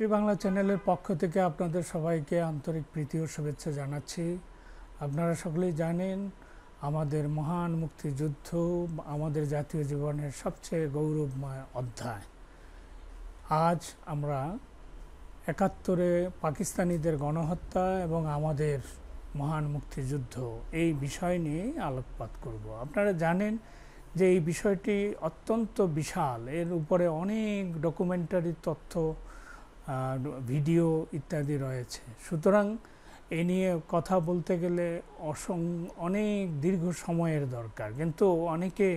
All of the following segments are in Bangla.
শ্রী বাংলা চ্যানেলের পক্ষ থেকে আপনাদের সবাইকে আন্তরিক প্রীতি ও শুভেচ্ছা জানাচ্ছি আপনারা সকলেই জানেন আমাদের মহান মুক্তিযুদ্ধ আমাদের জাতীয় জীবনের সবচেয়ে গৌরবময় অধ্যায় আজ আমরা একাত্তরে পাকিস্তানিদের গণহত্যা এবং আমাদের মহান মুক্তিযুদ্ধ এই বিষয় নিয়ে আলোকপাত করব আপনারা জানেন যে এই বিষয়টি অত্যন্ত বিশাল এর উপরে অনেক ডকুমেন্টারি তথ্য ভিডিও ইত্যাদি রয়েছে সুতরাং এ নিয়ে কথা বলতে গেলে অসং অনেক দীর্ঘ সময়ের দরকার কিন্তু অনেকে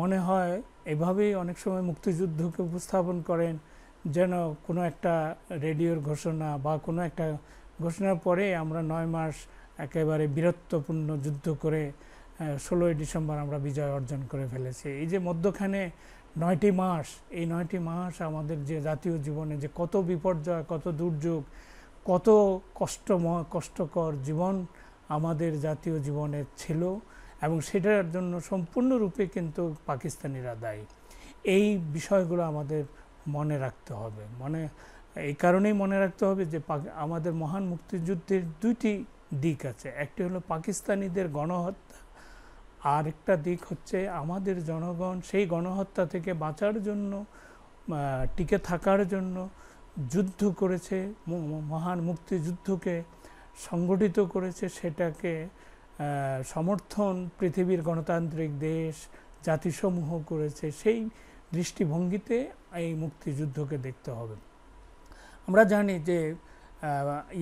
মনে হয় এভাবেই অনেক সময় মুক্তিযুদ্ধকে উপস্থাপন করেন যেন কোনো একটা রেডিওর ঘোষণা বা কোনো একটা ঘোষণার পরে আমরা নয় মাস একেবারে বীরত্বপূর্ণ যুদ্ধ করে ষোলোই ডিসেম্বর আমরা বিজয় অর্জন করে ফেলেছি এই যে মধ্যখানে নয়টি মাস এই নয়টি মাস আমাদের যে জাতীয় জীবনে যে কত বিপর্যয় কত দুর্যোগ কত কষ্টময় কষ্টকর জীবন আমাদের জাতীয় জীবনে ছিল এবং সেটার জন্য সম্পূর্ণরূপে কিন্তু পাকিস্তানিরা দায়ী এই বিষয়গুলো আমাদের মনে রাখতে হবে মনে এই কারণেই মনে রাখতে হবে যে আমাদের মহান মুক্তিযুদ্ধের দুইটি দিক আছে একটি হলো পাকিস্তানিদের গণহত্যা আরেকটা দিক হচ্ছে আমাদের জনগণ সেই গণহত্যা থেকে বাঁচার জন্য টিকে থাকার জন্য যুদ্ধ করেছে মহান মুক্তিযুদ্ধকে সংগঠিত করেছে সেটাকে সমর্থন পৃথিবীর গণতান্ত্রিক দেশ জাতিসমূহ করেছে সেই দৃষ্টিভঙ্গিতে এই মুক্তিযুদ্ধকে দেখতে হবে আমরা জানি যে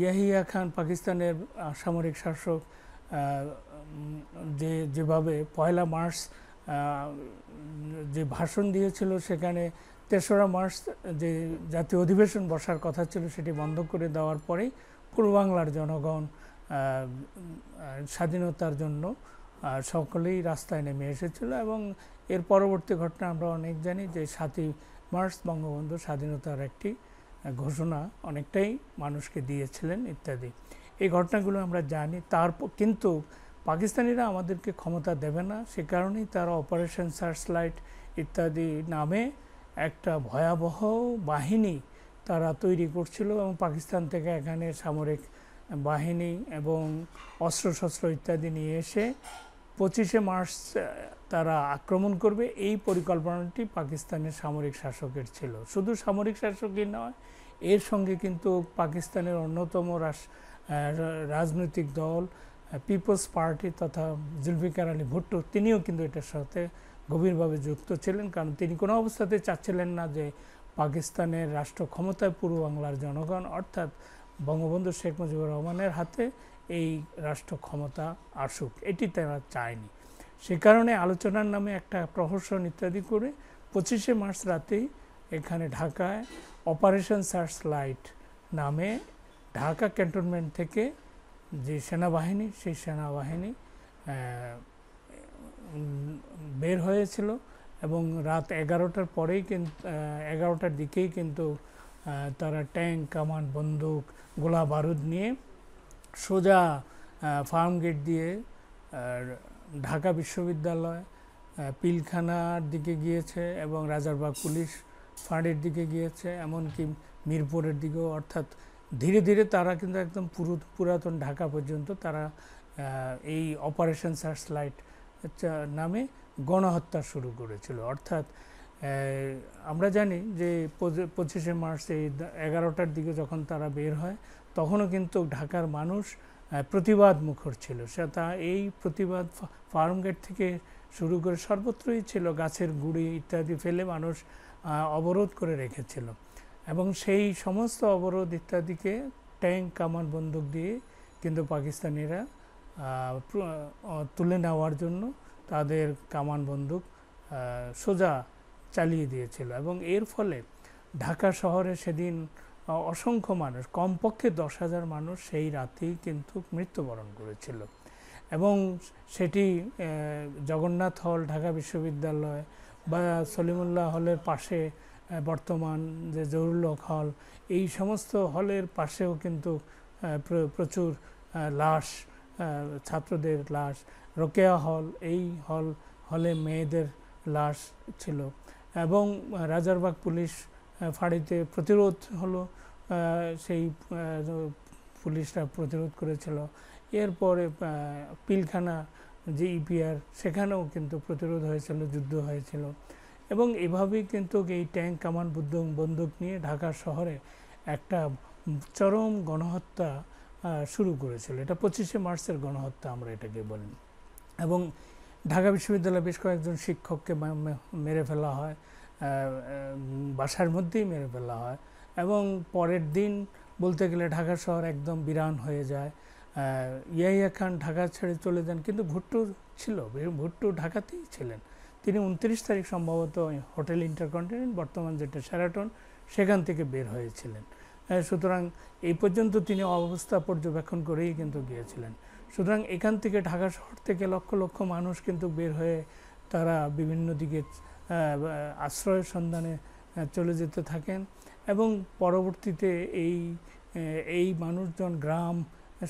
ইয়াহিয়া খান পাকিস্তানের সামরিক শাসক যে যেভাবে পয়লা মার্চ যে ভাষণ দিয়েছিল সেখানে তেসরা মার্চ যে জাতীয় অধিবেশন বসার কথা ছিল সেটি বন্ধ করে দেওয়ার পরেই পূর্ববাংলার জনগণ স্বাধীনতার জন্য সকলেই রাস্তায় নেমে এসেছিল এবং এর পরবর্তী ঘটনা আমরা অনেক জানি যে সাতই মার্চ বঙ্গবন্ধু স্বাধীনতার একটি ঘোষণা অনেকটাই মানুষকে দিয়েছিলেন ইত্যাদি এই ঘটনাগুলো আমরা জানি তার কিন্তু পাকিস্তানিরা আমাদেরকে ক্ষমতা দেবে না সে কারণেই তারা অপারেশন সার্চলাইট ইত্যাদি নামে একটা ভয়াবহ বাহিনী তারা তৈরি করছিল এবং পাকিস্তান থেকে এখানে সামরিক বাহিনী এবং অস্ত্রশস্ত্র ইত্যাদি নিয়ে এসে পঁচিশে মার্চ তারা আক্রমণ করবে এই পরিকল্পনাটি পাকিস্তানের সামরিক শাসকের ছিল শুধু সামরিক শাসকই নয় এর সঙ্গে কিন্তু পাকিস্তানের অন্যতম রাজনৈতিক দল পিপলস পার্টি তথা জুলফিকার আলী ভুট্টো তিনিও কিন্তু এটার সাথে গভীরভাবে যুক্ত ছিলেন কারণ তিনি কোনো অবস্থাতে চাচ্ছিলেন না যে পাকিস্তানের রাষ্ট্র ক্ষমতায় পূর্ব বাংলার জনগণ অর্থাৎ বঙ্গবন্ধু শেখ মুজিবুর রহমানের হাতে এই রাষ্ট্র ক্ষমতা আসুক এটি তারা চায়নি সে কারণে আলোচনার নামে একটা প্রহসন ইত্যাদি করে পঁচিশে মার্চ রাতেই এখানে ঢাকায় অপারেশন সার্চ লাইট নামে ঢাকা ক্যান্টনমেন্ট থেকে যে সেনাবাহিনী সেই সেনাবাহিনী বের হয়েছিল এবং রাত এগারোটার পরেই কিন্তু এগারোটার দিকেই কিন্তু তারা ট্যাঙ্ক কামান বন্দুক গোলা বারুদ নিয়ে সোজা ফার্ম গেট দিয়ে ঢাকা বিশ্ববিদ্যালয় পিলখানার দিকে গিয়েছে এবং রাজারবাগ পুলিশ ফাঁড়ের দিকে গিয়েছে এমনকি মিরপুরের দিকেও অর্থাৎ ধীরে ধীরে তারা কিন্তু একদম পুরো পুরাতন ঢাকা পর্যন্ত তারা এই অপারেশন সার্চ লাইট নামে গণহত্যা শুরু করেছিল অর্থাৎ আমরা জানি যে পঁচিশে মার্চ এই এগারোটার দিকে যখন তারা বের হয় তখনও কিন্তু ঢাকার মানুষ প্রতিবাদ মুখর ছিল সে তা এই প্রতিবাদ ফার্মগেট থেকে শুরু করে সর্বত্রই ছিল গাছের গুঁড়ি ইত্যাদি ফেলে মানুষ অবরোধ করে রেখেছিল এবং সেই সমস্ত অবরোধ ইত্যাদিকে ট্যাঙ্ক কামান বন্দুক দিয়ে কিন্তু পাকিস্তানিরা তুলে নেওয়ার জন্য তাদের কামান বন্দুক সোজা চালিয়ে দিয়েছিল এবং এর ফলে ঢাকা শহরে সেদিন অসংখ্য মানুষ কমপক্ষে দশ হাজার মানুষ সেই রাতেই কিন্তু মৃত্যুবরণ করেছিল এবং সেটি জগন্নাথ হল ঢাকা বিশ্ববিদ্যালয় বা সলিমুল্লাহ হলের পাশে বর্তমান যে জহুরুলক হল এই সমস্ত হলের পাশেও কিন্তু প্রচুর লাশ ছাত্রদের লাশ রোকেয়া হল এই হল হলে মেয়েদের লাশ ছিল এবং রাজারবাগ পুলিশ ফাঁড়িতে প্রতিরোধ হলো সেই পুলিশরা প্রতিরোধ করেছিল এরপরে পিলখানা যে ইপিআর সেখানেও কিন্তু প্রতিরোধ হয়েছিল যুদ্ধ হয়েছিল এবং এভাবেই কিন্তু এই ট্যাঙ্ক কামান বুদ্ধং বন্দুক নিয়ে ঢাকা শহরে একটা চরম গণহত্যা শুরু করেছিল এটা পঁচিশে মার্চের গণহত্যা আমরা এটাকে বলি এবং ঢাকা বিশ্ববিদ্যালয়ে বেশ কয়েকজন শিক্ষককে মেরে ফেলা হয় বাসার মধ্যেই মেরে ফেলা হয় এবং পরের দিন বলতে গেলে ঢাকা শহর একদম বিরান হয়ে যায় ইয়াহিয়া খান ঢাকা ছেড়ে চলে যান কিন্তু ভুট্টু ছিল ভুট্টু ঢাকাতেই ছিলেন তিনি উনত্রিশ তারিখ সম্ভবত হোটেল ইন্টারকন্টিনেন্ট বর্তমান যেটা স্যারাটন সেখান থেকে বের হয়েছিলেন সুতরাং এই পর্যন্ত তিনি অবস্থা পর্যবেক্ষণ করেই কিন্তু গিয়েছিলেন সুতরাং এখান থেকে ঢাকা শহর থেকে লক্ষ লক্ষ মানুষ কিন্তু বের হয়ে তারা বিভিন্ন দিকে আশ্রয়ের সন্ধানে চলে যেতে থাকেন এবং পরবর্তীতে এই এই মানুষজন গ্রাম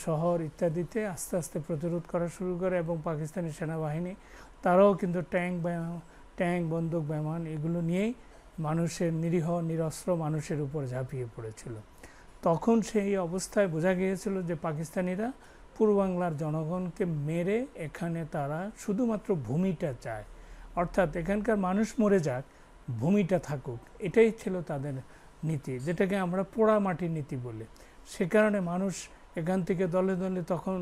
শহর ইত্যাদিতে আস্তে আস্তে প্রতিরোধ করা শুরু করে এবং পাকিস্তানি সেনাবাহিনী তারাও কিন্তু ট্যাঙ্ক ট্যাঙ্ক বন্দুক বিমান এগুলো নিয়েই মানুষের নিরীহ নিরস্ত্র মানুষের উপর ঝাঁপিয়ে পড়েছিল তখন সেই অবস্থায় বোঝা গিয়েছিল যে পাকিস্তানিরা পূর্ব বাংলার জনগণকে মেরে এখানে তারা শুধুমাত্র ভূমিটা চায় অর্থাৎ এখানকার মানুষ মরে যাক ভূমিটা থাকুক এটাই ছিল তাদের নীতি যেটাকে আমরা পোড়া মাটির নীতি বলে সে কারণে মানুষ এখান থেকে দলে দলে তখন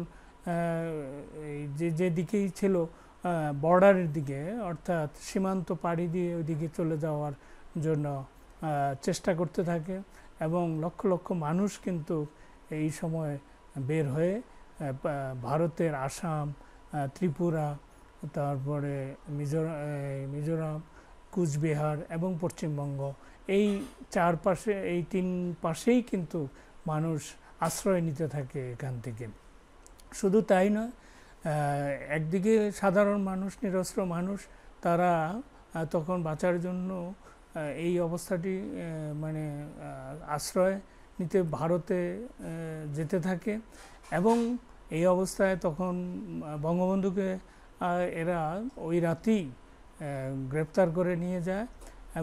যে যেদিকেই ছিল বর্ডারের দিকে অর্থাৎ সীমান্ত পাড়ি দিয়ে ওইদিকে চলে যাওয়ার জন্য চেষ্টা করতে থাকে এবং লক্ষ লক্ষ মানুষ কিন্তু এই সময় বের হয়ে ভারতের আসাম ত্রিপুরা তারপরে মিজোরাম মিজোরাম কুচবিহার এবং পশ্চিমবঙ্গ এই চারপাশে এই তিন পাশেই কিন্তু মানুষ আশ্রয় নিতে থাকে এখান থেকে শুধু তাই নয় একদিকে সাধারণ মানুষ নিরস্ত্র মানুষ তারা তখন বাঁচার জন্য এই অবস্থাটি মানে আশ্রয় নিতে ভারতে যেতে থাকে এবং এই অবস্থায় তখন বঙ্গবন্ধুকে এরা ওই রাতেই গ্রেপ্তার করে নিয়ে যায়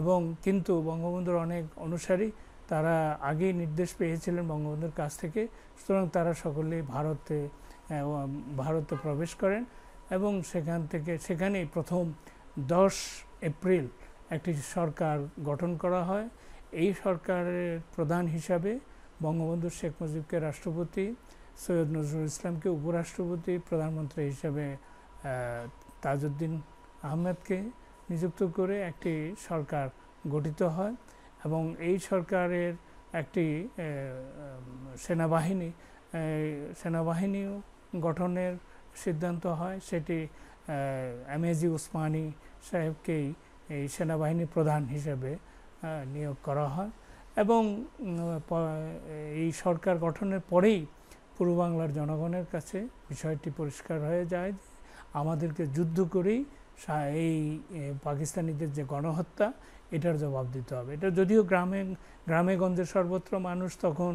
এবং কিন্তু বঙ্গবন্ধুর অনেক অনুসারী তারা আগেই নির্দেশ পেয়েছিলেন বঙ্গবন্ধুর কাছ থেকে সুতরাং তারা সকলে ভারতে ভারতে প্রবেশ করেন এবং সেখান থেকে সেখানেই প্রথম দশ এপ্রিল একটি সরকার গঠন করা হয় এই সরকারের প্রধান হিসাবে বঙ্গবন্ধু শেখ মুজিবকে রাষ্ট্রপতি সৈয়দ নজরুল ইসলামকে উপরাষ্ট্রপতি প্রধানমন্ত্রী হিসাবে তাজউদ্দিন আহমেদকে নিযুক্ত করে একটি সরকার গঠিত হয় এবং এই সরকারের একটি সেনাবাহিনী সেনাবাহিনীও গঠনের সিদ্ধান্ত হয় সেটি এজি উসমানী সাহেবকেই এই সেনাবাহিনী প্রধান হিসেবে নিয়োগ করা হয় এবং এই সরকার গঠনের পরেই পূর্ব বাংলার জনগণের কাছে বিষয়টি পরিষ্কার হয়ে যায় আমাদেরকে যুদ্ধ করেই এই পাকিস্তানিদের যে গণহত্যা এটার জবাব দিতে হবে এটা যদিও গ্রামে গ্রামে গঞ্জে সর্বত্র মানুষ তখন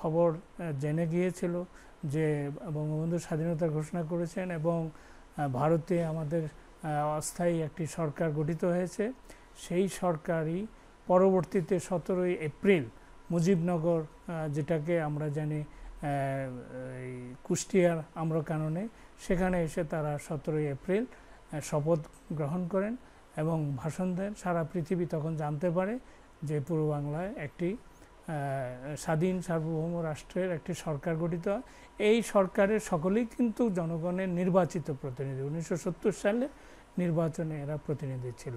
খবর জেনে গিয়েছিল যে বঙ্গবন্ধু স্বাধীনতা ঘোষণা করেছেন এবং ভারতে আমাদের অস্থায়ী একটি সরকার গঠিত হয়েছে সেই সরকারই পরবর্তীতে সতেরোই এপ্রিল মুজিবনগর যেটাকে আমরা জানি কুষ্টিয়ার আম্রকাননে সেখানে এসে তারা সতেরোই এপ্রিল শপথ গ্রহণ করেন এবং ভাষণ দেন সারা পৃথিবী তখন জানতে পারে যে পূর্ব বাংলায় একটি স্বাধীন সার্বভৌম রাষ্ট্রের একটি সরকার গঠিত এই সরকারের সকলেই কিন্তু জনগণের নির্বাচিত প্রতিনিধি উনিশশো সালে নির্বাচনে এরা প্রতিনিধি ছিল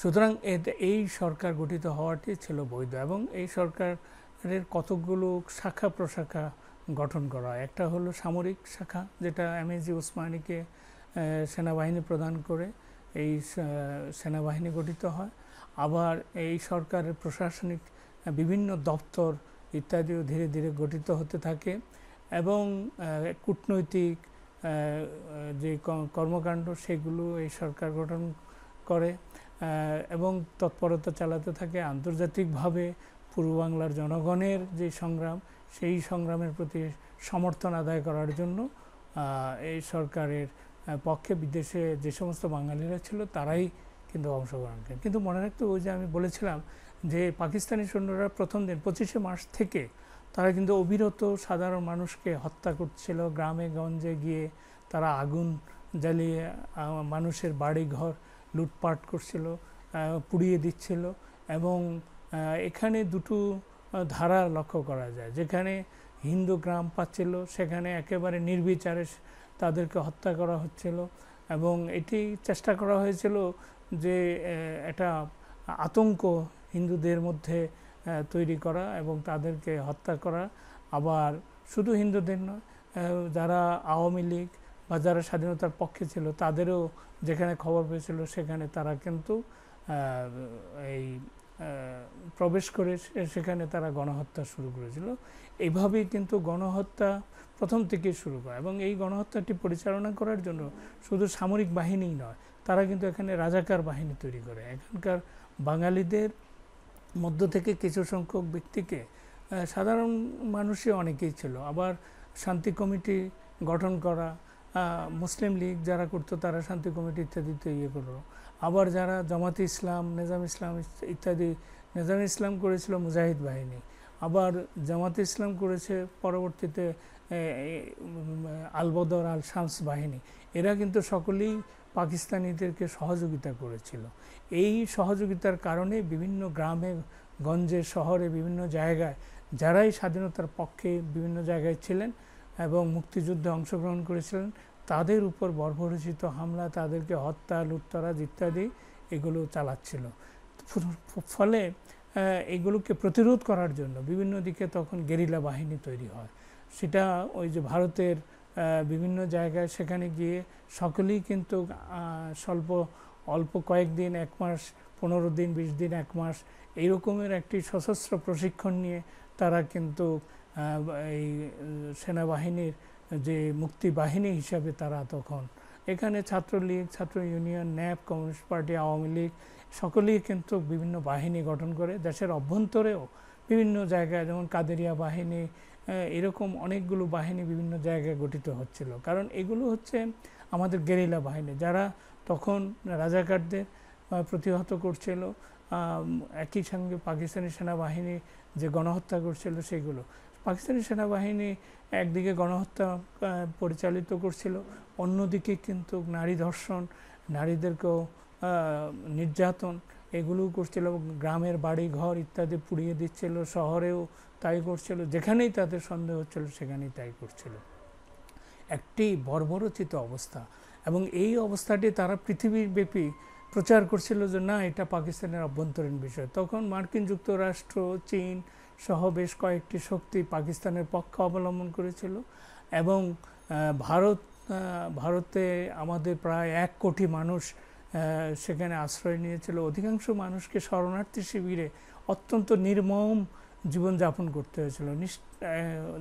সুতরাং এতে এই সরকার গঠিত হওয়াটি ছিল বৈধ এবং এই সরকারের কতকগুলো শাখা প্রশাখা গঠন করা একটা হলো সামরিক শাখা যেটা এম এজি ওসমানীকে সেনাবাহিনী প্রদান করে এই সেনাবাহিনী গঠিত হয় আবার এই সরকারের প্রশাসনিক বিভিন্ন দপ্তর ইত্যাদিও ধীরে ধীরে গঠিত হতে থাকে এবং কূটনৈতিক যে কর্মকাণ্ড সেগুলো এই সরকার গঠন করে এবং তৎপরতা চালাতে থাকে আন্তর্জাতিকভাবে পূর্ব বাংলার জনগণের যে সংগ্রাম সেই সংগ্রামের প্রতি সমর্থন আদায় করার জন্য এই সরকারের পক্ষে বিদেশে যে সমস্ত বাঙালিরা ছিল তারাই কিন্তু অংশগ্রহণ করেন কিন্তু মনে রাখতে ওই যে আমি বলেছিলাম যে পাকিস্তানি সৈন্যরা প্রথম দিন পঁচিশে মার্চ থেকে তারা কিন্তু অবিরত সাধারণ মানুষকে হত্যা করছিল গ্রামে গঞ্জে গিয়ে তারা আগুন জ্বালিয়ে মানুষের বাড়ি ঘর লুটপাট করছিল পুড়িয়ে দিচ্ছিল এবং এখানে দুটো ধারা লক্ষ্য করা যায় যেখানে হিন্দু গ্রাম পাচ্ছিল সেখানে একেবারে নির্বিচারে তাদেরকে হত্যা করা হচ্ছিল এবং এটি চেষ্টা করা হয়েছিল যে এটা আতঙ্ক হিন্দুদের মধ্যে তৈরি করা এবং তাদেরকে হত্যা করা আবার শুধু হিন্দুদের নয় যারা আওয়ামী লীগ বা যারা স্বাধীনতার পক্ষে ছিল তাদেরও যেখানে খবর পেয়েছিল সেখানে তারা কিন্তু এই প্রবেশ করে সেখানে তারা গণহত্যা শুরু করেছিল এইভাবেই কিন্তু গণহত্যা প্রথম থেকে শুরু হয় এবং এই গণহত্যাটি পরিচালনা করার জন্য শুধু সামরিক বাহিনী নয় তারা কিন্তু এখানে রাজাকার বাহিনী তৈরি করে এখানকার বাঙালিদের মধ্য থেকে কিছু সংখ্যক ব্যক্তিকে সাধারণ মানুষই অনেকেই ছিল আবার শান্তি কমিটি গঠন করা মুসলিম লীগ যারা করতো তারা শান্তি কমিটি ইত্যাদিতে ইয়ে করলো আবার যারা জামাতে ইসলাম নিজাম ইসলাম ইত্যাদি নিজাম ইসলাম করেছিল মুজাহিদ বাহিনী আবার জামাতে ইসলাম করেছে পরবর্তীতে আলবদর আল শামস বাহিনী এরা কিন্তু সকলেই পাকিস্তানিদেরকে সহযোগিতা করেছিল এই সহযোগিতার কারণে বিভিন্ন গ্রামে গঞ্জে শহরে বিভিন্ন জায়গায় যারাই স্বাধীনতার পক্ষে বিভিন্ন জায়গায় ছিলেন এবং মুক্তিযুদ্ধে অংশগ্রহণ করেছিলেন তাদের উপর বর্বরচিত হামলা তাদেরকে হত্যা লুটতরাজ ইত্যাদি এগুলো চালাচ্ছিল ফলে এগুলোকে প্রতিরোধ করার জন্য বিভিন্ন দিকে তখন গেরিলা বাহিনী তৈরি হয় সেটা ওই যে ভারতের বিভিন্ন জায়গায় সেখানে গিয়ে সকলেই কিন্তু স্বল্প অল্প কয়েকদিন এক মাস পনেরো দিন বিশ দিন এক মাস এইরকমের একটি সশস্ত্র প্রশিক্ষণ নিয়ে তারা কিন্তু এই সেনাবাহিনীর যে মুক্তি বাহিনী হিসাবে তারা তখন এখানে ছাত্রলীগ ছাত্র union NAP communist party Awami league সকলেই কিন্তু বিভিন্ন বাহিনী গঠন করে দেশের অভ্যন্তরেও বিভিন্ন জায়গায় যেমন কাদেরিয়া বাহিনী এরকম অনেকগুলো বাহিনী বিভিন্ন জায়গায় গঠিত হচ্ছিল কারণ এগুলো হচ্ছে আমাদের গেরিলা বাহিনী যারা তখন রাজাকারদের প্রতিহত করছিল একই সঙ্গে পাকিস্তানি সেনাবাহিনী যে গণহত্যা করছিল সেগুলো পাকিস্তানি সেনাবাহিনী একদিকে গণহত্যা পরিচালিত করছিল অন্যদিকে কিন্তু নারী ধর্ষণ নারীদেরকেও নির্যাতন এগুলোও করছিল গ্রামের বাড়ি ঘর ইত্যাদি পুড়িয়ে দিচ্ছিল শহরেও তাই করছিল যেখানেই তাদের সন্দেহ হচ্ছিল সেখানেই তাই করছিল একটি বর্বরচিত অবস্থা এবং এই অবস্থাটি তারা পৃথিবীব্যাপী প্রচার করছিল যে না এটা পাকিস্তানের অভ্যন্তরীণ বিষয় তখন মার্কিন যুক্তরাষ্ট্র চীন সহ বেশ কয়েকটি শক্তি পাকিস্তানের পক্ষ অবলম্বন করেছিল এবং ভারত ভারতে আমাদের প্রায় এক কোটি মানুষ সেখানে আশ্রয় নিয়েছিল অধিকাংশ মানুষকে শরণার্থী শিবিরে অত্যন্ত নির্মম জীবনযাপন করতে হয়েছিল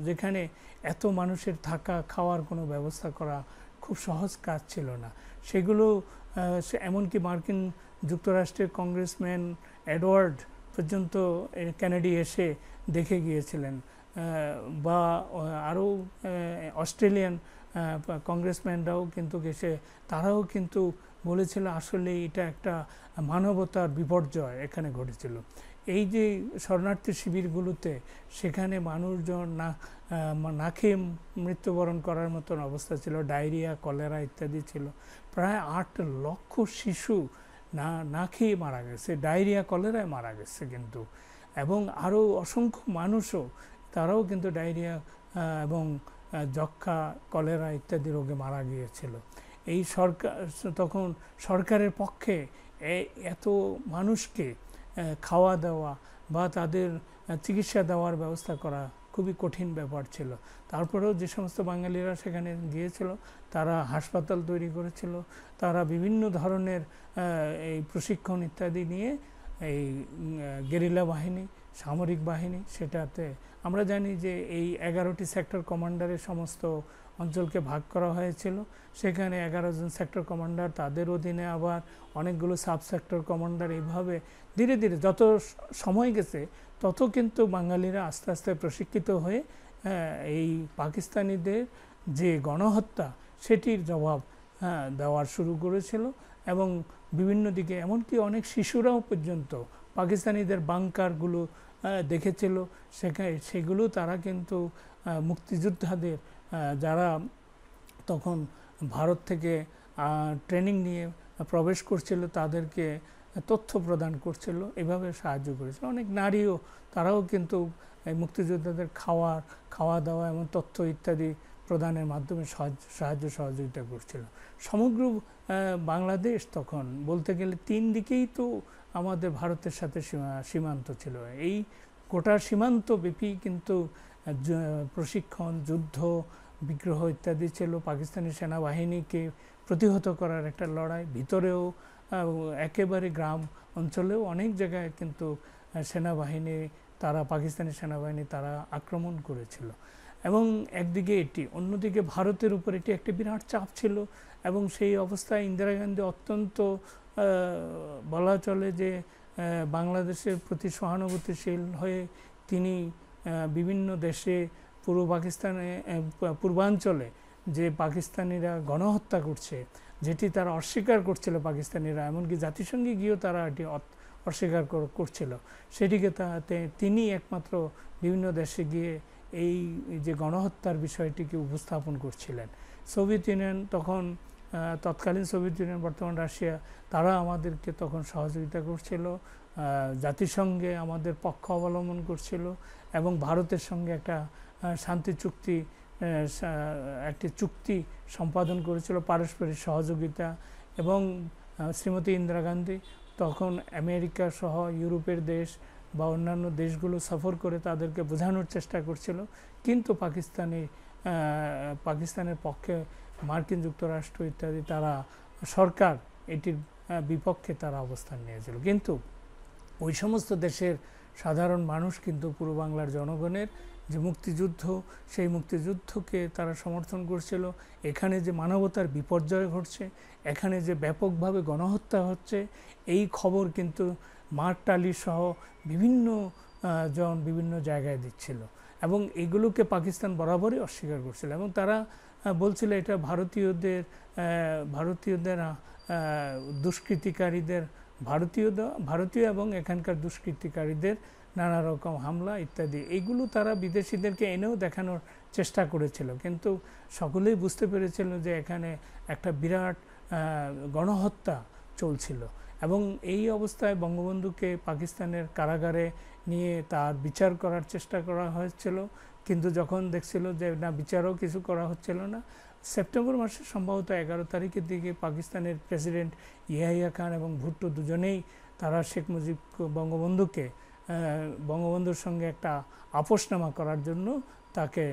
যেখানে এত মানুষের থাকা খাওয়ার কোনো ব্যবস্থা করা খুব সহজ কাজ ছিল না সেগুলো এমনকি মার্কিন যুক্তরাষ্ট্রের কংগ্রেসম্যান এডওয়ার্ড পর্যন্ত ক্যানাডি এসে দেখে গিয়েছিলেন বা আরও অস্ট্রেলিয়ান কংগ্রেসম্যানরাও কিন্তু গেছে তারাও কিন্তু বলেছিল আসলে এটা একটা মানবতার বিপর্যয় এখানে ঘটেছিল এই যে শরণার্থী শিবিরগুলোতে সেখানে মানুষজন না না খেয়ে মৃত্যুবরণ করার মতন অবস্থা ছিল ডায়রিয়া কলেরা ইত্যাদি ছিল প্রায় আট লক্ষ শিশু না না খেয়ে মারা গেছে ডায়রিয়া কলেরায় মারা গেছে কিন্তু এবং আরও অসংখ্য মানুষও তারাও কিন্তু ডায়রিয়া এবং যক্ষা কলেরা ইত্যাদি রোগে মারা গিয়েছিল এই সরকার তখন সরকারের পক্ষে এত মানুষকে খাওয়া দাওয়া বা তাদের চিকিৎসা দেওয়ার ব্যবস্থা করা খুবই কঠিন ব্যাপার ছিল তারপরেও যে সমস্ত বাঙালিরা সেখানে গিয়েছিল তারা হাসপাতাল তৈরি করেছিল তারা বিভিন্ন ধরনের এই প্রশিক্ষণ ইত্যাদি নিয়ে এই গেরিলা বাহিনী সামরিক বাহিনী সেটাতে আমরা জানি যে এই এগারোটি সেক্টর কমান্ডারের সমস্ত অঞ্চলকে ভাগ করা হয়েছিল সেখানে এগারো জন সেক্টর কমান্ডার তাদের অধীনে আবার অনেকগুলো সাব সেক্টর কমান্ডার এইভাবে ধীরে ধীরে যত সময় গেছে তত কিন্তু বাঙালিরা আস্তে আস্তে প্রশিক্ষিত হয়ে এই পাকিস্তানিদের যে গণহত্যা সেটির জবাব দেওয়ার শুরু করেছিল এবং বিভিন্ন দিকে এমনকি অনেক শিশুরাও পর্যন্ত পাকিস্তানিদের বাংকারগুলো দেখেছিল সেখানে সেগুলো তারা কিন্তু মুক্তিযোদ্ধাদের যারা তখন ভারত থেকে ট্রেনিং নিয়ে প্রবেশ করছিল তাদেরকে তথ্য প্রদান করছিল এভাবে সাহায্য করেছিল অনেক নারীও তারাও কিন্তু মুক্তিযোদ্ধাদের খাওয়ার খাওয়া দাওয়া এবং তথ্য ইত্যাদি প্রদানের মাধ্যমে সাহায্য সহযোগিতা করছিল সমগ্র বাংলাদেশ তখন বলতে গেলে তিন দিকেই তো আমাদের ভারতের সাথে সীমান্ত ছিল এই গোটা সীমান্ত ব্যাপী কিন্তু প্রশিক্ষণ যুদ্ধ বিগ্রহ ইত্যাদি ছিল পাকিস্তানি সেনাবাহিনীকে প্রতিহত করার একটা লড়াই ভিতরেও একেবারে গ্রাম অঞ্চলেও অনেক জায়গায় কিন্তু সেনাবাহিনী তারা পাকিস্তানি সেনাবাহিনী তারা আক্রমণ করেছিল এবং একদিকে এটি অন্যদিকে ভারতের উপর এটি একটি বিরাট চাপ ছিল এবং সেই অবস্থায় ইন্দিরা গান্ধী অত্যন্ত বলা চলে যে বাংলাদেশের প্রতি সহানুভূতিশীল হয়ে তিনি বিভিন্ন দেশে পূর্ব পাকিস্তানে পূর্বাঞ্চলে যে পাকিস্তানিরা গণহত্যা করছে যেটি তারা অস্বীকার করছিল পাকিস্তানিরা এমনকি জাতিসংঘে গিয়েও তারা এটি অস্বীকার করছিল সেটিকে তাতে তিনি একমাত্র বিভিন্ন দেশে গিয়ে এই যে গণহত্যার বিষয়টিকে উপস্থাপন করছিলেন সোভিয়েত ইউনিয়ন তখন তৎকালীন সোভিয়েত ইউনিয়ন বর্তমান রাশিয়া তারা আমাদেরকে তখন সহযোগিতা করছিল জাতিসংঘে আমাদের পক্ষ অবলম্বন করছিল এবং ভারতের সঙ্গে একটা শান্তি চুক্তি একটি চুক্তি সম্পাদন করেছিল পারস্পরিক সহযোগিতা এবং শ্রীমতী ইন্দিরা গান্ধী তখন আমেরিকা সহ ইউরোপের দেশ বা অন্যান্য দেশগুলো সফর করে তাদেরকে বোঝানোর চেষ্টা করছিল কিন্তু পাকিস্তানি পাকিস্তানের পক্ষে মার্কিন যুক্তরাষ্ট্র ইত্যাদি তারা সরকার এটির বিপক্ষে তারা অবস্থান নিয়েছিল কিন্তু ওই সমস্ত দেশের সাধারণ মানুষ কিন্তু পূর্ব বাংলার জনগণের যে মুক্তিযুদ্ধ সেই মুক্তিযুদ্ধকে তারা সমর্থন করছিল এখানে যে মানবতার বিপর্যয় ঘটছে এখানে যে ব্যাপকভাবে গণহত্যা হচ্ছে এই খবর কিন্তু মার্টালি সহ বিভিন্ন জন বিভিন্ন জায়গায় দিচ্ছিল এবং এগুলোকে পাকিস্তান বরাবরই অস্বীকার করছিল এবং তারা বলছিল এটা ভারতীয়দের ভারতীয়দের দুষ্কৃতিকারীদের ভারতীয় ভারতীয় এবং এখানকার দুষ্কৃতিকারীদের নানা রকম হামলা ইত্যাদি এগুলো তারা বিদেশিদেরকে এনেও দেখানোর চেষ্টা করেছিল কিন্তু সকলেই বুঝতে পেরেছিল যে এখানে একটা বিরাট গণহত্যা চলছিল এবং এই অবস্থায় বঙ্গবন্ধুকে পাকিস্তানের কারাগারে নিয়ে তার বিচার করার চেষ্টা করা হয়েছিল কিন্তু যখন দেখছিল যে না বিচারও কিছু করা হচ্ছিল না সেপ্টেম্বর মাসে সম্ভবত এগারো তারিখের দিকে পাকিস্তানের প্রেসিডেন্ট ইয়াহিয়া খান এবং ভুট্টো দুজনেই তারা শেখ মুজিব বঙ্গবন্ধুকে বঙ্গবন্ধুর সঙ্গে একটা আপোষনামা করার জন্য তাকে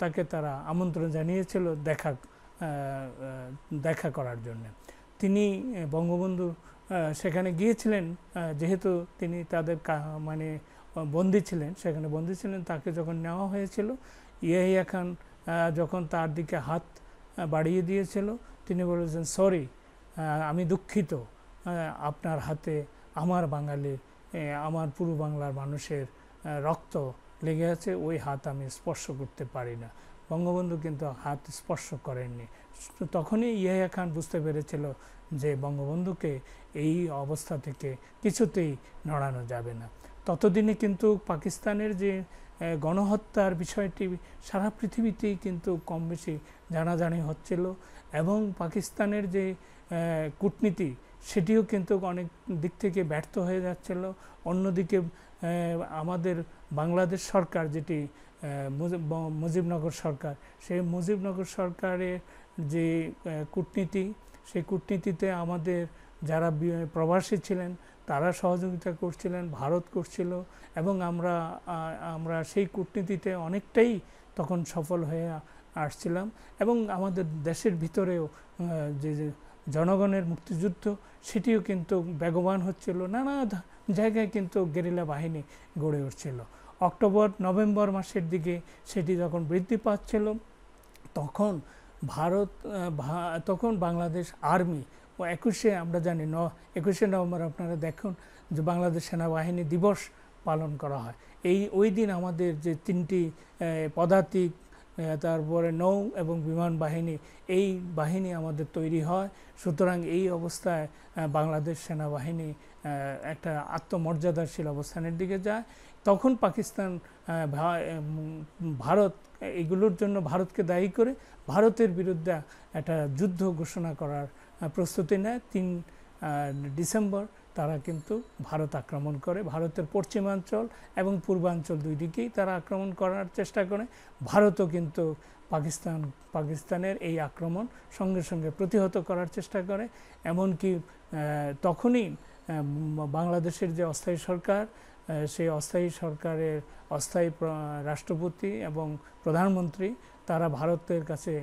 তাকে তারা আমন্ত্রণ জানিয়েছিল দেখা দেখা করার জন্যে তিনি বঙ্গবন্ধু সেখানে গিয়েছিলেন যেহেতু তিনি তাদের মানে বন্দী ছিলেন সেখানে বন্দী ছিলেন তাকে যখন নেওয়া হয়েছিল ইয়াহিয়া খান যখন তার দিকে হাত বাড়িয়ে দিয়েছিল তিনি বলেছেন সরি আমি দুঃখিত আপনার হাতে আমার বাঙালি আমার পূর্ব বাংলার মানুষের রক্ত লেগে আছে ওই হাত আমি স্পর্শ করতে পারি না বঙ্গবন্ধু কিন্তু হাত স্পর্শ করেননি তখনই ইয়াহিয়া খান বুঝতে পেরেছিল যে বঙ্গবন্ধুকে এই অবস্থা থেকে কিছুতেই নড়ানো যাবে না ততদিনে কিন্তু পাকিস্তানের যে গণহত্যার বিষয়টি সারা পৃথিবীতেই কিন্তু কম বেশি জানাজানি হচ্ছিল এবং পাকিস্তানের যে কূটনীতি সেটিও কিন্তু অনেক দিক থেকে ব্যর্থ হয়ে যাচ্ছিল অন্যদিকে আমাদের বাংলাদেশ সরকার যেটি মুজিবনগর সরকার সেই মুজিবনগর সরকারের যে কূটনীতি সেই কূটনীতিতে আমাদের যারা প্রবাসী ছিলেন তারা সহযোগিতা করছিলেন ভারত করছিল এবং আমরা আমরা সেই কূটনীতিতে অনেকটাই তখন সফল হয়ে আসছিলাম এবং আমাদের দেশের ভিতরেও যে জনগণের মুক্তিযুদ্ধ সেটিও কিন্তু বেগবান হচ্ছিল নানা জায়গায় কিন্তু গেরিলা বাহিনী গড়ে উঠছিল অক্টোবর নভেম্বর মাসের দিকে সেটি যখন বৃদ্ধি পাচ্ছিল তখন ভারত তখন বাংলাদেশ আর্মি ও একুশে আমরা জানি ন একুশে নভেম্বর আপনারা দেখুন যে বাংলাদেশ সেনাবাহিনী দিবস পালন করা হয় এই ওই দিন আমাদের যে তিনটি পদাতিক তারপরে নৌ এবং বিমান বাহিনী এই বাহিনী আমাদের তৈরি হয় সুতরাং এই অবস্থায় বাংলাদেশ সেনাবাহিনী একটা আত্মমর্যাদাশীল অবস্থানের দিকে যায় তখন পাকিস্তান ভারত এগুলোর জন্য ভারতকে দায়ী করে ভারতের বিরুদ্ধে একটা যুদ্ধ ঘোষণা করার প্রস্তুতি নেয় তিন ডিসেম্বর তারা কিন্তু ভারত আক্রমণ করে ভারতের পশ্চিমাঞ্চল এবং পূর্বাঞ্চল দুই দিকেই তারা আক্রমণ করার চেষ্টা করে ভারতও কিন্তু পাকিস্তান পাকিস্তানের এই আক্রমণ সঙ্গে সঙ্গে প্রতিহত করার চেষ্টা করে এমনকি তখনই বাংলাদেশের যে অস্থায়ী সরকার সেই অস্থায়ী সরকারের অস্থায়ী রাষ্ট্রপতি এবং প্রধানমন্ত্রী তারা ভারতের কাছে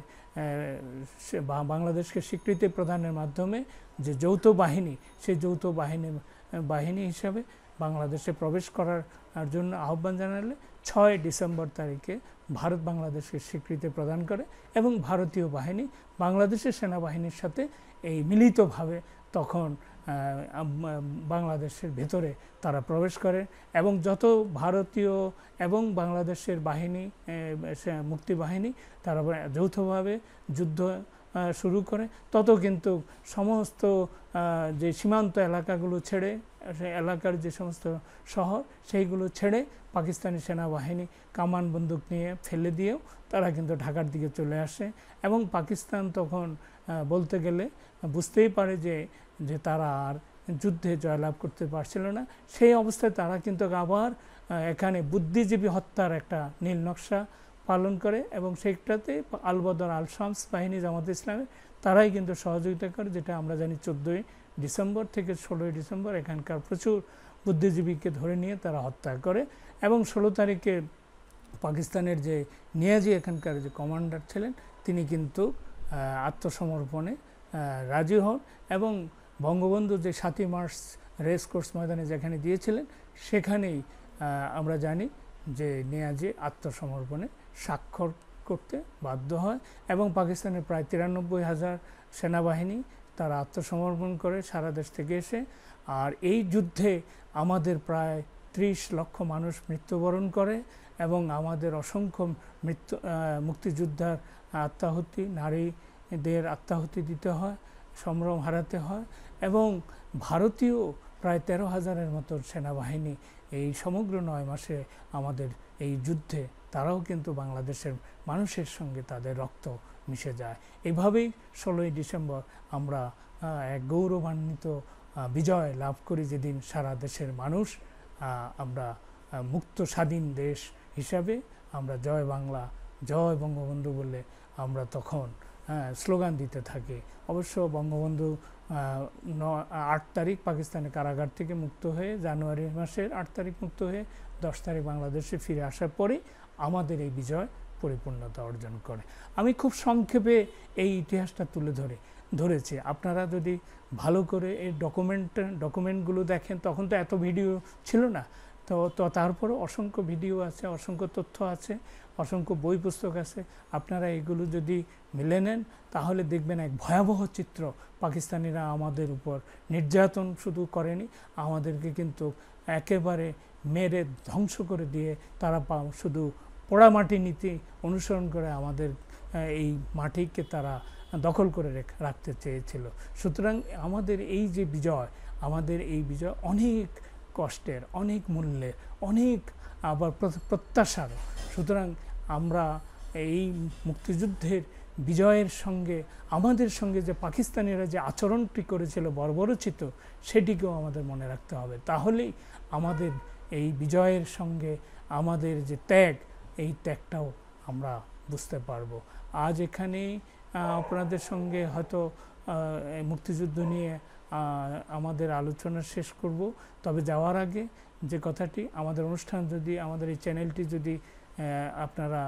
বাংলাদেশকে স্বীকৃতি প্রদানের মাধ্যমে যে যৌথ বাহিনী সেই যৌথ বাহিনী বাহিনী হিসাবে বাংলাদেশে প্রবেশ করার জন্য আহ্বান জানালে ছয় ডিসেম্বর তারিখে ভারত বাংলাদেশকে স্বীকৃতি প্রদান করে এবং ভারতীয় বাহিনী বাংলাদেশের সেনাবাহিনীর সাথে এই মিলিতভাবে তখন বাংলাদেশের ভেতরে তারা প্রবেশ করে এবং যত ভারতীয় এবং বাংলাদেশের বাহিনী মুক্তি বাহিনী তারা যৌথভাবে যুদ্ধ শুরু করে তত কিন্তু সমস্ত যে সীমান্ত এলাকাগুলো ছেড়ে এলাকার যে সমস্ত শহর সেইগুলো ছেড়ে পাকিস্তানি সেনাবাহিনী কামান বন্দুক নিয়ে ফেলে দিয়েও তারা কিন্তু ঢাকার দিকে চলে আসে এবং পাকিস্তান তখন বলতে গেলে বুঝতেই পারে যে যে তারা আর যুদ্ধে জয়লাভ করতে পারছিল না সেই অবস্থায় তারা কিন্তু আবার এখানে বুদ্ধিজীবী হত্যার একটা নীল নকশা পালন করে এবং সেইটাতে আলবদর আল শামস বাহিনী জামাত ইসলামের তারাই কিন্তু সহযোগিতা করে যেটা আমরা জানি চোদ্দোই ডিসেম্বর থেকে ষোলোই ডিসেম্বর এখানকার প্রচুর বুদ্ধিজীবীকে ধরে নিয়ে তারা হত্যা করে এবং ষোলো তারিখে পাকিস্তানের যে নিয়াজি এখানকার যে কমান্ডার ছিলেন তিনি কিন্তু আত্মসমর্পণে রাজি হন এবং বঙ্গবন্ধু যে সাতই মার্চ কোর্স ময়দানে যেখানে দিয়েছিলেন সেখানেই আমরা জানি যে নেয়াজি আত্মসমর্পণে স্বাক্ষর করতে বাধ্য হয় এবং পাকিস্তানের প্রায় তিরানব্বই হাজার সেনাবাহিনী তারা আত্মসমর্পণ করে সারা দেশ থেকে এসে আর এই যুদ্ধে আমাদের প্রায় ত্রিশ লক্ষ মানুষ মৃত্যুবরণ করে এবং আমাদের অসংখ্য মৃত্যু মুক্তিযোদ্ধার আত্মাহুতি নারীদের আত্মাহুতি দিতে হয় সম্ভ্রম হারাতে হয় এবং ভারতীয় প্রায় তেরো হাজারের মতো সেনাবাহিনী এই সমগ্র নয় মাসে আমাদের এই যুদ্ধে তারাও কিন্তু বাংলাদেশের মানুষের সঙ্গে তাদের রক্ত মিশে যায় এভাবেই ষোলোই ডিসেম্বর আমরা এক গৌরবান্বিত বিজয় লাভ করি যেদিন সারা দেশের মানুষ আমরা মুক্ত স্বাধীন দেশ হিসাবে আমরা জয় বাংলা জয় বঙ্গবন্ধু বলে আমরা তখন হ্যাঁ, স্লোগান দিতে থাকি অবশ্য বঙ্গবন্ধু ন আট তারিখ পাকিস্তানের কারাগার থেকে মুক্ত হয়ে জানুয়ারি মাসের আট তারিখ মুক্ত হয়ে দশ তারিখ বাংলাদেশে ফিরে আসার পরে আমাদের এই বিজয় পরিপূর্ণতা অর্জন করে আমি খুব সংক্ষেপে এই ইতিহাসটা তুলে ধরে ধরেছি আপনারা যদি ভালো করে এই ডকুমেন্ট ডকুমেন্টগুলো দেখেন তখন তো এত ভিডিও ছিল না তো তো তারপর অসংখ্য ভিডিও আছে অসংখ্য তথ্য আছে অসংখ্য বই পুস্তক আছে আপনারা এগুলো যদি মিলে নেন তাহলে দেখবেন এক ভয়াবহ চিত্র পাকিস্তানিরা আমাদের উপর নির্যাতন শুধু করেনি আমাদেরকে কিন্তু একেবারে মেরে ধ্বংস করে দিয়ে তারা শুধু পোড়ামাটি নীতি অনুসরণ করে আমাদের এই মাটিকে তারা দখল করে রাখতে চেয়েছিল সুতরাং আমাদের এই যে বিজয় আমাদের এই বিজয় অনেক কষ্টের অনেক মূল্যে অনেক আবার প্রত্যাশার সুতরাং আমরা এই মুক্তিযুদ্ধের বিজয়ের সঙ্গে আমাদের সঙ্গে যে পাকিস্তানিরা যে আচরণটি করেছিল বর্বরচিত সেটিকেও আমাদের মনে রাখতে হবে তাহলেই আমাদের এই বিজয়ের সঙ্গে আমাদের যে ত্যাগ এই ত্যাগটাও আমরা বুঝতে পারবো আজ এখানেই আপনাদের সঙ্গে হয়তো মুক্তিযুদ্ধ নিয়ে আমাদের আলোচনা শেষ করব তবে যাওয়ার আগে যে কথাটি আমাদের অনুষ্ঠান যদি আমাদের এই চ্যানেলটি যদি আপনারা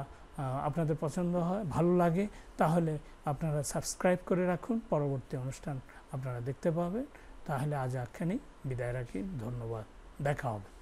আপনাদের পছন্দ হয় ভালো লাগে তাহলে আপনারা সাবস্ক্রাইব করে রাখুন পরবর্তী অনুষ্ঠান আপনারা দেখতে পাবেন তাহলে আজ একখানি বিদায় রাখি ধন্যবাদ দেখা হবে